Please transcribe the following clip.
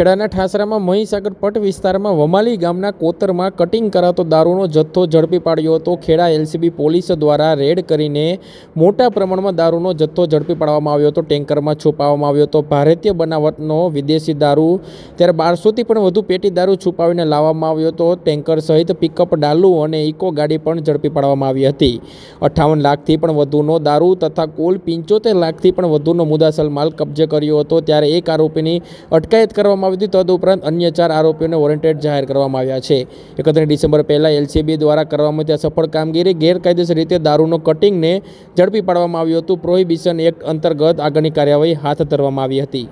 ખેડાના ઠાસરામાં મહીસાગર પટ વિસ્તારમાં વમાલી ગામના કોતરમાં કટિંગ કરાતો દારૂનો જથ્થો ઝડપી પાડ્યો હતો ખેડા એલસીબી પોલીસ દ્વારા રેડ કરીને મોટા પ્રમાણમાં દારૂનો જથ્થો ઝડપી પાડવામાં આવ્યો હતો ટેન્કરમાં છુપાવવામાં આવ્યો હતો ભારતીય બનાવટનો વિદેશી દારૂ ત્યારે બારસોથી પણ વધુ પેટી દારૂ છુપાવીને લાવવામાં આવ્યો હતો ટેન્કર સહિત પિકઅપ ડાલુ અને ઇકો ગાડી પણ ઝડપી પાડવામાં આવી હતી અઠ્ઠાવન લાખથી પણ વધુનો દારૂ તથા કુલ પંચોતેર લાખથી પણ વધુનો મુદ્દાસલ માલ કબજે કર્યો હતો ત્યારે એક આરોપીની અટકાયત કરવામાં કરવામાં આવી હતી તદઉપરાંત અન્ય ચાર આરોપીઓને વોરંટેડ જાહેર કરવામાં આવ્યા છે એકત્રીસ ડિસેમ્બર પહેલાં એલસીબી દ્વારા કરવામાં ત્યાં સફળ કામગીરી ગેરકાયદેસર રીતે દારૂનો કટિંગને ઝડપી પાડવામાં આવ્યું હતું પ્રોહિબિશન એક્ટ અંતર્ગત આગળની કાર્યવાહી હાથ ધરવામાં આવી હતી